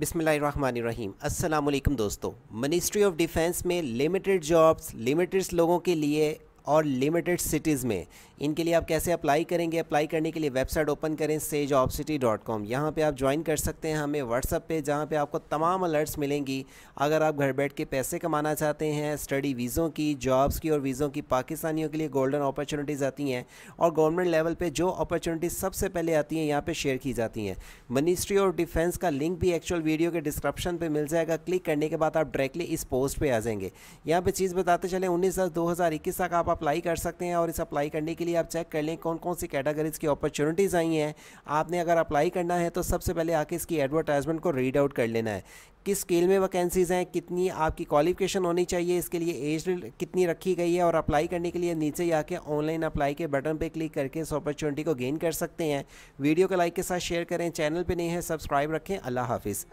बिसमीम असलम दोस्तों मिनिस्ट्री ऑफ डिफेंस में लिमिटेड जॉब्स लिमिटेड लोगों के लिए और लिमिटेड सिटीज़ में इनके लिए आप कैसे अप्लाई करेंगे अप्लाई करने के लिए वेबसाइट ओपन करें से जॉब सिटी डॉट कॉम यहाँ पर आप ज्वाइन कर सकते हैं हमें व्हाट्सअप पे जहाँ पे आपको तमाम अलर्ट्स मिलेंगी अगर आप घर बैठ के पैसे कमाना चाहते हैं स्टडी वीज़ों की जॉब्स की और वीज़ों की पाकिस्तानियों के लिए गोल्डन अपॉर्चुनिटीज़ आती हैं और गवर्नमेंट लेवल पर जो अपॉर्चुनिटीज़ सबसे पहले आती हैं यहाँ पर शेयर की जाती हैं मिनिस्ट्री ऑफ डिफेंस का लिंक भी एक्चुअल वीडियो के डिस्क्रिप्शन पर मिल जाएगा क्लिक करने के बाद आप डायरेक्टली इस पोस्ट पर आ जाएंगे यहाँ पर चीज़ बताते चले उन्नीस दस दो हज़ार इक्कीस तक आप आप अप्लाई कर सकते हैं और इस अप्लाई करने के लिए आप चेक कर लें कौन कौन सी कैटेगरीज़ की अपॉर्चुनिटीज़ आई हैं आपने अगर अप्लाई करना है तो सबसे पहले आके इसकी एडवर्टाइजमेंट को रीड आउट कर लेना है किस स्केल में वैकेंसीज़ हैं कितनी आपकी क्वालिफिकेशन होनी चाहिए इसके लिए एज कितनी रखी गई है और अप्लाई करने के लिए नीचे जाके ऑनलाइन अप्लाई के बटन पे क्लिक करके इस अपॉर्चुनिटी को गेन कर सकते हैं वीडियो को लाइक के साथ शेयर करें चैनल पे नहीं है सब्सक्राइब रखें अल्लाह हाफिज़